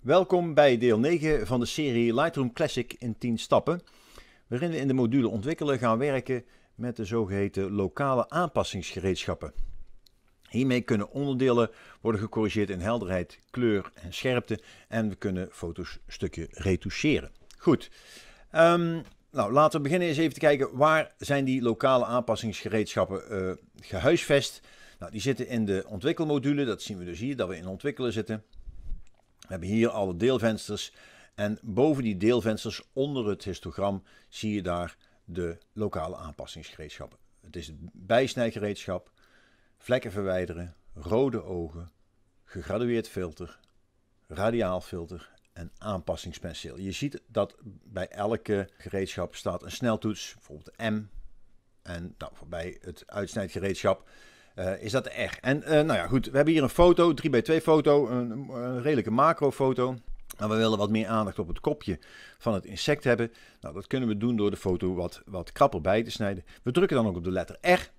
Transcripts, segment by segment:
Welkom bij deel 9 van de serie Lightroom Classic in 10 stappen, waarin we in de module ontwikkelen gaan werken met de zogeheten lokale aanpassingsgereedschappen. Hiermee kunnen onderdelen worden gecorrigeerd in helderheid, kleur en scherpte en we kunnen foto's stukje retoucheren. Goed, ehm, nou, laten we beginnen eens even te kijken waar zijn die lokale aanpassingsgereedschappen uh, gehuisvest. Nou, die zitten in de ontwikkelmodule, dat zien we dus hier, dat we in ontwikkelen zitten. We hebben hier alle deelvensters en boven die deelvensters onder het histogram zie je daar de lokale aanpassingsgereedschappen. Het is het bijsnijgereedschap, vlekken verwijderen, rode ogen, gegradueerd filter, radiaal filter en aanpassingspenseel. Je ziet dat bij elke gereedschap staat een sneltoets, bijvoorbeeld M. En nou, bij het uitsnijdgereedschap eh, is dat echt? En eh, nou ja, goed. We hebben hier een foto, 3x2 foto, een, redelijke macro foto. Maar we willen wat meer aandacht op het kopje van het insect hebben. Nou, dat kunnen we doen door de foto wat, wat krapper bij te snijden. We drukken dan ook op de letter R.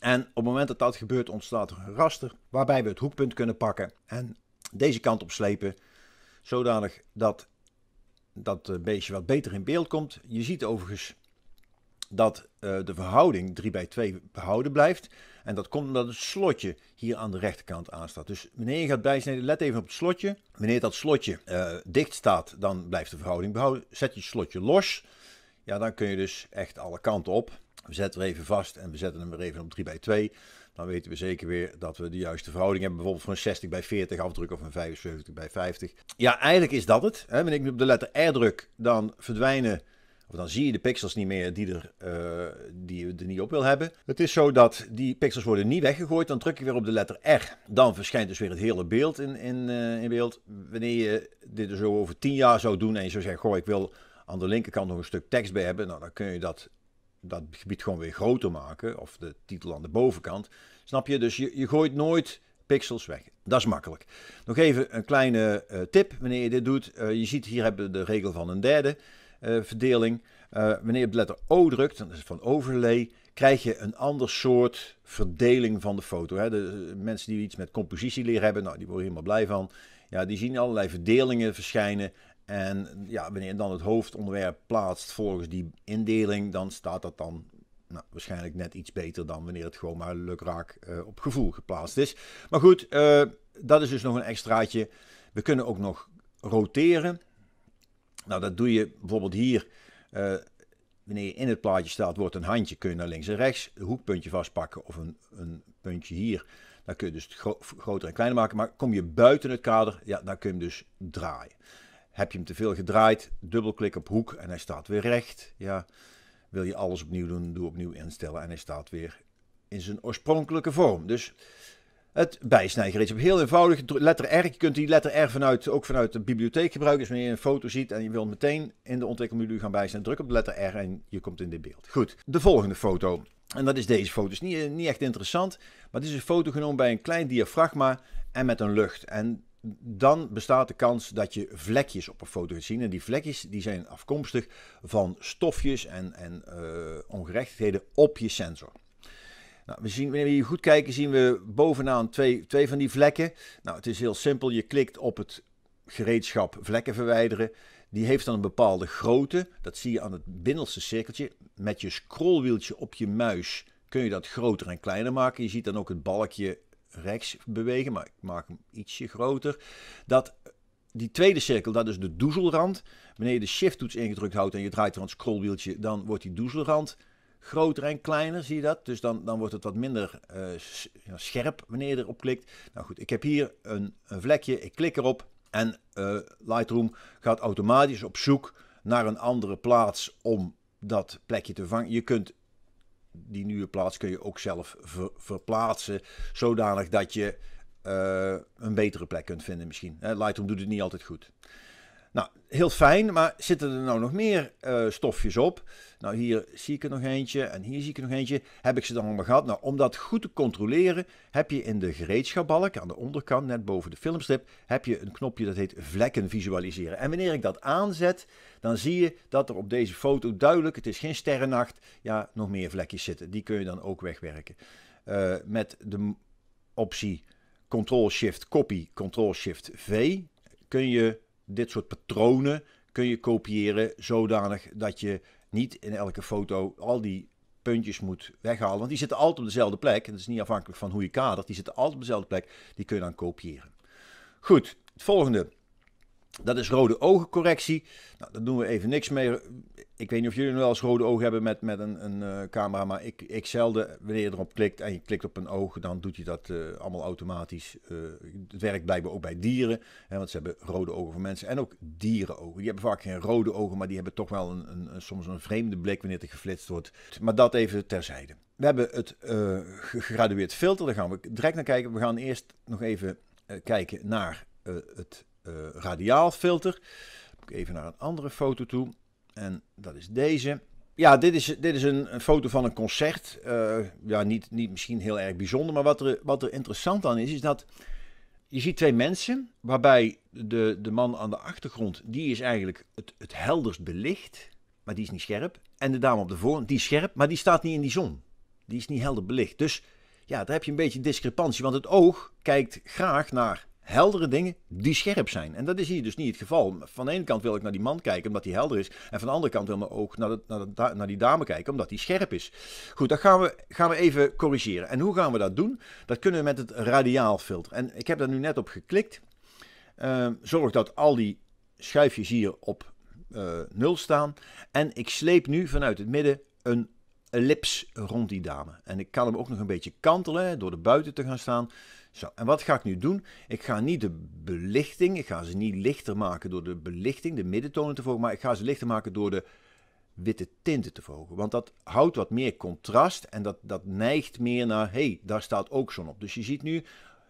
En op het moment dat dat gebeurt ontstaat er een raster waarbij we het hoekpunt kunnen pakken en deze kant op slepen. Zodanig dat dat eh, beestje wat beter in beeld komt. Je ziet overigens dat eh, de verhouding 3 bij 2 behouden blijft. En dat komt omdat het slotje hier aan de rechterkant aan staat. Dus wanneer je gaat bijsnijden, let even op het slotje. Wanneer dat slotje eh, dicht staat, dan blijft de verhouding behouden. Zet je slotje los, ja, dan kun je dus echt alle kanten op. We zetten er even vast en we zetten hem er even op 3 bij 2. Dan weten we zeker weer dat we de juiste verhouding hebben. Bijvoorbeeld voor een 60 bij 40 afdruk of een 75 bij 50. Ja, eigenlijk is dat het. Wanneer ik nu op de letter R druk, dan verdwijnen of dan zie je de pixels niet meer die, er, eh, die je er niet op wil hebben. Het is zo dat die pixels worden niet weggegooid. Dan druk je weer op de letter R. Dan verschijnt dus weer het hele beeld in, in, eh, in beeld. Wanneer je dit dus zo over 10 jaar zou doen en je zou zeggen... Goh, ik wil aan de linkerkant nog een stuk tekst bij hebben. Nou, dan kun je dat, dat gebied gewoon weer groter maken. Of de titel aan de bovenkant. Snap je? Dus je, je gooit nooit pixels weg. Dat is makkelijk. Nog even een kleine eh, tip wanneer je dit doet. je ziet hier hebben we de regel van een derde... Eh, verdeling. Eh, wanneer je de letter O drukt, dan is het van overlay, krijg je een ander soort verdeling van de foto. Hè. De eh, mensen die iets met leren hebben, nou, die worden helemaal blij van. Ja, die zien allerlei verdelingen verschijnen. En ja, wanneer dan het hoofdonderwerp plaatst volgens die indeling, dan staat dat dan nou, waarschijnlijk net iets beter dan wanneer het gewoon maar lukraak uh, op gevoel geplaatst is. Maar goed, dat is dus nog een extraatje. We kunnen ook nog roteren. Nou, dat doe je bijvoorbeeld hier. Eh, wanneer je in het plaatje staat, wordt een handje, kun je naar links en rechts een hoekpuntje vastpakken of een, een puntje hier. Dan kun je dus groter en kleiner maken. Maar kom je buiten het kader, ja, dan kun je hem dus draaien. Heb je hem te veel gedraaid, dubbelklik op hoek en hij staat weer recht. Ja, wil je alles opnieuw doen, doe opnieuw instellen en hij staat weer in zijn oorspronkelijke vorm. Dus het bijsnijger is. heel eenvoudig, letter R. Je kunt die letter R vanuit, ook vanuit de bibliotheek gebruiken. Dus wanneer je een foto ziet en je wilt meteen in de ontwikkelmenu gaan bijsnijden, druk op de letter R en je komt in dit beeld. Goed, de volgende foto. En dat is deze foto. Het is niet, eh, niet echt interessant, maar het is een foto genomen bij een klein diafragma en met een lucht. En dan bestaat de kans dat je vlekjes op een foto gaat zien. En die vlekjes die zijn afkomstig van stofjes en, en uh, ongerechtigheden op je sensor. Nou, we zien, wanneer we hier goed kijken, zien we bovenaan twee, twee van die vlekken. Nou, het is heel simpel. Je klikt op het gereedschap vlekken verwijderen. Die heeft dan een bepaalde grootte. Dat zie je aan het binnenste cirkeltje. Met je scrollwieltje op je muis kun je dat groter en kleiner maken. Je ziet dan ook het balkje rechts bewegen, maar ik maak hem ietsje groter. Dat die tweede cirkel, dat is de doezelrand. Wanneer je de shift-toets ingedrukt houdt en je draait er aan het scrollwieltje, dan wordt die doezelrand groter en kleiner, zie je dat? Dus dan, dan wordt het wat minder eh, scherp wanneer je erop klikt. Nou goed, ik heb hier een, een vlekje, ik klik erop en eh, Lightroom gaat automatisch op zoek naar een andere plaats om dat plekje te vangen. Je kunt die nieuwe plaats kun je ook zelf verplaatsen, zodanig dat je eh, een betere plek kunt vinden misschien. Lightroom doet het niet altijd goed. Nou, heel fijn, maar zitten er nou nog meer eh, stofjes op? Nou, hier zie ik er nog eentje en hier zie ik er nog eentje. Heb ik ze dan allemaal gehad? Nou, om dat goed te controleren heb je in de gereedschapbalk aan de onderkant, net boven de filmstrip, heb je een knopje dat heet vlekken visualiseren. En wanneer ik dat aanzet, dan zie je dat er op deze foto duidelijk, het is geen sterrennacht, ja, nog meer vlekjes zitten. Die kun je dan ook wegwerken. Eh, met de optie Ctrl-Shift-Copy, Ctrl-Shift-V kun je dit soort patronen kun je kopiëren zodanig dat je niet in elke foto al die puntjes moet weghalen. Want die zitten altijd op dezelfde plek. En dat is niet afhankelijk van hoe je kadert. Die zitten altijd op dezelfde plek. Die kun je dan kopiëren. Goed, het volgende. Dat is rode ogencorrectie. Nou, daar doen we even niks mee ik weet niet of jullie nog wel eens rode ogen hebben met, met een, een eh, camera, maar ik, ik zelden, wanneer je erop klikt en je klikt op een oog, dan doet je dat eh, allemaal automatisch. Eh, het werkt blijkbaar ook bij dieren, hè, want ze hebben rode ogen voor mensen en ook dierenogen. Die hebben vaak geen rode ogen, maar die hebben toch wel een, een soms een vreemde blik wanneer er geflitst wordt. Maar dat even terzijde. We hebben het gegradueerd filter, daar gaan we direct naar kijken. We gaan eerst nog even kijken naar het radiaal filter. Even naar een andere foto toe. En dat is deze. Ja, dit is, dit is een, foto van een concert. Eh, ja, niet, niet misschien heel erg bijzonder, maar wat er, wat er interessant aan is, is dat je ziet twee mensen, waarbij de, de man aan de achtergrond, die is eigenlijk het, het helderst belicht, maar die is niet scherp. En de dame op de voorgrond, die is scherp, maar die staat niet in die zon. Die is niet helder belicht. Dus ja, daar heb je een beetje discrepantie, want het oog kijkt graag naar heldere dingen die scherp zijn. En dat is hier dus niet het geval. Van de ene kant wil ik naar die man kijken omdat hij helder is. En van de andere kant wil ik ook naar, naar, naar die dame kijken omdat hij scherp is. Goed, dat gaan we, gaan we even corrigeren. En hoe gaan we dat doen? Dat kunnen we met het radiaalfilter. En ik heb daar nu net op geklikt. Ehm, zorg dat al die schuifjes hier op uh, eh, 0 staan. En ik sleep nu vanuit het midden een ellips rond die dame. En ik kan hem ook nog een beetje kantelen door de buiten te gaan staan. Zo, en wat ga ik nu doen? Ik ga niet de belichting, ik ga ze niet lichter maken door de belichting, de middentonen te verhogen, maar ik ga ze lichter maken door de witte tinten te verhogen. Want dat houdt wat meer contrast en dat, dat neigt meer naar, hé, hey, daar staat ook zon op. Dus je ziet nu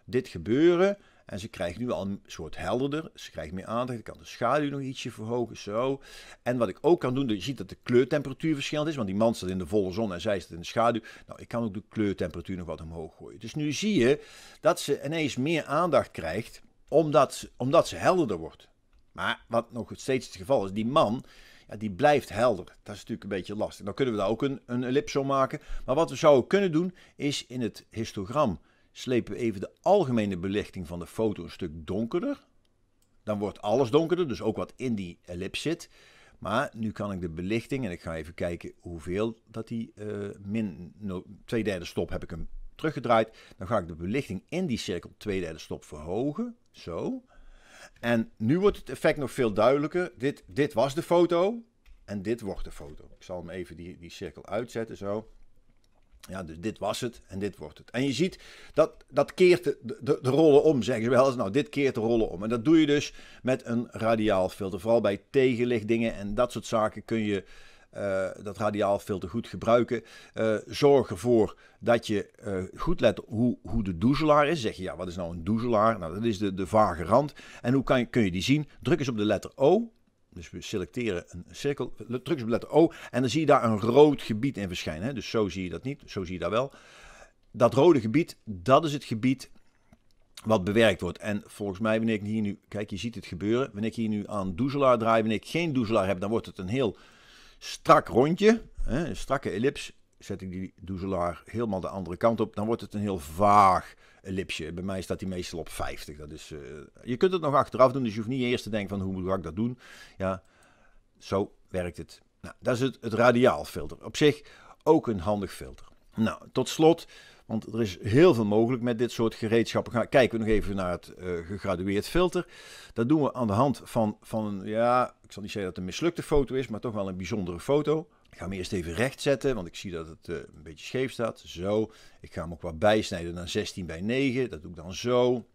dit gebeuren en ze krijgt nu al een soort helderder. Ze krijgt meer aandacht. Ik kan de schaduw nog ietsje verhogen. Zo. En wat ik ook kan doen, je ziet dat de kleurtemperatuur verschillend is. Want die man staat in de volle zon en zij staat in de schaduw. Nou, ik kan ook de kleurtemperatuur nog wat omhoog gooien. Dus nu zie je dat ze ineens meer aandacht krijgt. Omdat ze, omdat ze helderder wordt. Maar wat nog steeds het geval is, die man ja, die blijft helder. Dat is natuurlijk een beetje lastig. Dan kunnen we daar ook een, een ellipse maken. Maar wat we zouden kunnen doen, is in het histogram slepen we even de algemene belichting van de foto een stuk donkerder. Dan wordt alles donkerder, dus ook wat in die ellips zit. Maar nu kan ik de belichting, en ik ga even kijken hoeveel dat die uh, min 2 derde stop heb ik hem teruggedraaid. Dan ga ik de belichting in die cirkel 2 derde stop verhogen. Zo. En nu wordt het effect nog veel duidelijker. Dit, dit was de foto en dit wordt de foto. Ik zal hem even die, die cirkel uitzetten zo. Ja, dus dit was het en dit wordt het. En je ziet, dat, dat keert de, de, de, rollen om, zeggen ze wel eens. Nou, dit keert de rollen om. En dat doe je dus met een radiaal filter. Vooral bij tegenlichtdingen en dat soort zaken kun je eh, dat radiaal filter goed gebruiken. Uh, zorg ervoor dat je eh, goed let hoe, hoe de doezelaar is. Zeg je, ja, wat is nou een doezelaar? Nou, dat is de, de vage rand. En hoe kan je, kun je die zien? Druk eens op de letter O dus we selecteren een cirkel, drukken op letter O en dan zie je daar een rood gebied in verschijnen. Dus zo zie je dat niet, zo zie je dat wel. Dat rode gebied, dat is het gebied wat bewerkt wordt. En volgens mij, wanneer ik hier nu, kijk je ziet het gebeuren, wanneer ik hier nu aan doezelaar draai, wanneer ik geen doezelaar heb, dan wordt het een heel strak rondje, hè? een strakke ellips. Zet ik die doezelaar helemaal de andere kant op, dan wordt het een heel vaag lipje Bij mij staat die meestal op 50. Dat is, eh, je kunt het nog achteraf doen, dus je hoeft niet eerst te denken van hoe moet ik dat doen. Ja, zo werkt het. Nou, dat is het, radiaalfilter. Op zich ook een handig filter. Nou, tot slot, want er is heel veel mogelijk met dit soort gereedschappen. Gaan, kijken we nog even naar het eh, gegradueerd filter. Dat doen we aan de hand van, van een, ja, ik zal niet zeggen dat het een mislukte foto is, maar toch wel een bijzondere foto. Ik ga hem eerst even recht zetten, want ik zie dat het eh, een beetje scheef staat. Zo. Ik ga hem ook wat bijsnijden naar 16 bij 9. Dat doe ik dan zo.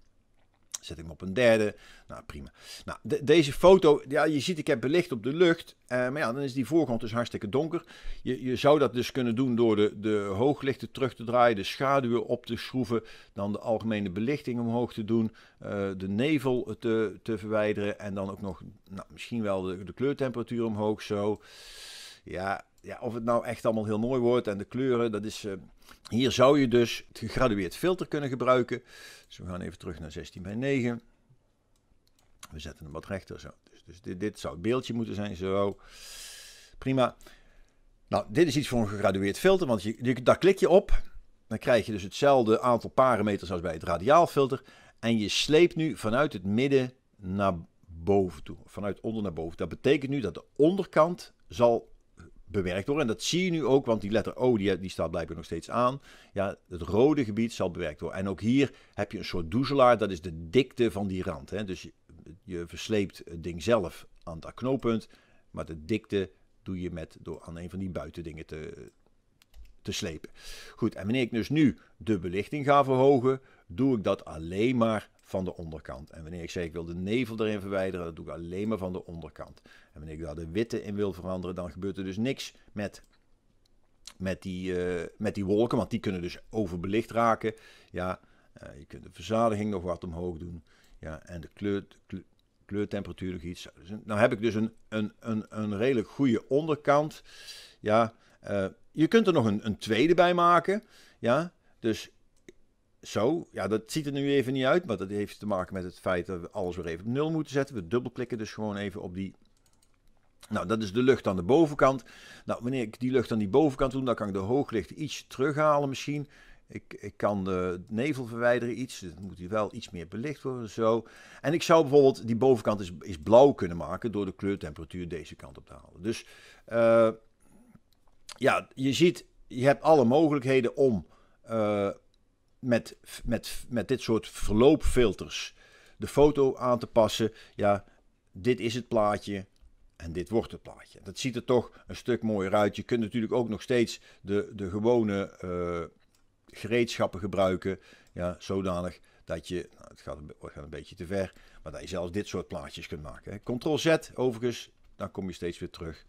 Zet ik hem op een derde. Nou, prima. Nou, deze foto, ja, je ziet ik heb belicht op de lucht. Eh, maar ja, dan is die voorgrond dus hartstikke donker. Je, je zou dat dus kunnen doen door de, de hooglichten terug te draaien, de schaduwen op te schroeven, dan de algemene belichting omhoog te doen, eh, de nevel te, te verwijderen en dan ook nog nou, misschien wel de, de kleurtemperatuur omhoog zo. Ja, ja, of het nou echt allemaal heel mooi wordt en de kleuren, dat is... Eh, hier zou je dus het gegradueerd filter kunnen gebruiken. Dus we gaan even terug naar 16 bij 9. We zetten hem wat rechter zo. Dus, dus dit, dit, zou het beeldje moeten zijn, zo. Prima. Nou, dit is iets voor een gegradueerd filter, want je, je, daar klik je op. Dan krijg je dus hetzelfde aantal parameters als bij het radiaalfilter. En je sleept nu vanuit het midden naar boven toe. Vanuit onder naar boven. Dat betekent nu dat de onderkant zal bewerkt worden. En dat zie je nu ook, want die letter O die, die staat blijkbaar nog steeds aan. Ja, het rode gebied zal bewerkt worden. En ook hier heb je een soort doezelaar, dat is de dikte van die rand. Hè. Dus je, versleept het ding zelf aan dat knooppunt, maar de dikte doe je met, door aan een van die buitendingen te, te slepen. Goed, en wanneer ik dus nu de belichting ga verhogen, doe ik dat alleen maar van de onderkant. En wanneer ik zeg ik wil de nevel erin verwijderen, dat doe ik alleen maar van de onderkant. En wanneer ik daar de witte in wil veranderen, dan gebeurt er dus niks met, met, die, eh, met die wolken, want die kunnen dus overbelicht raken. Ja, eh, je kunt de verzadiging nog wat omhoog doen. Ja, en de kleur kleurtemperatuur nog iets. Dus nou heb ik dus een, een, een, een redelijk goede onderkant. Ja, eh, je kunt er nog een, een, tweede bij maken. Ja? Dus zo, ja, dat ziet er nu even niet uit, maar dat heeft te maken met het feit dat we alles weer even op nul moeten zetten. We dubbelklikken dus gewoon even op die nou, dat is de lucht aan de bovenkant. Nou, wanneer ik die lucht aan die bovenkant doe, dan kan ik de hooglicht iets terughalen misschien. Ik, ik kan de nevel verwijderen iets. Dan dus moet hier wel iets meer belicht worden. Zo. En ik zou bijvoorbeeld die bovenkant is, is blauw kunnen maken door de kleurtemperatuur deze kant op te halen. Dus eh, ja, je ziet, je hebt alle mogelijkheden om eh, met, met, met dit soort verloopfilters de foto aan te passen. Ja, dit is het plaatje en dit wordt het plaatje. Dat ziet er toch een stuk mooier uit. Je kunt natuurlijk ook nog steeds de, de gewone eh, gereedschappen gebruiken. Ja, zodanig dat je, nou, het gaat een, gaat een, beetje te ver, maar dat je zelfs dit soort plaatjes kunt maken. Ctrl Z overigens, dan kom je steeds weer terug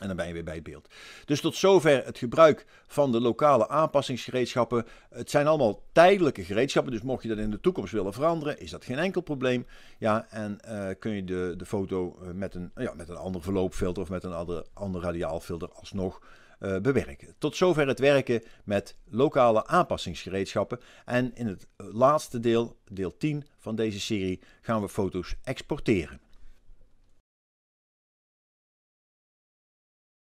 en dan ben je weer bij het beeld. Dus tot zover het gebruik van de lokale aanpassingsgereedschappen. Het zijn allemaal tijdelijke gereedschappen. Dus mocht je dat in de toekomst willen veranderen, is dat geen enkel probleem. Ja, en eh, kun je de, de foto eh, met een, ja, met een ander verloopfilter of met een ander, ander radiaalfilter alsnog eh, bewerken. Tot zover het werken met lokale aanpassingsgereedschappen. En in het laatste deel, deel 10 van deze serie, gaan we foto's exporteren.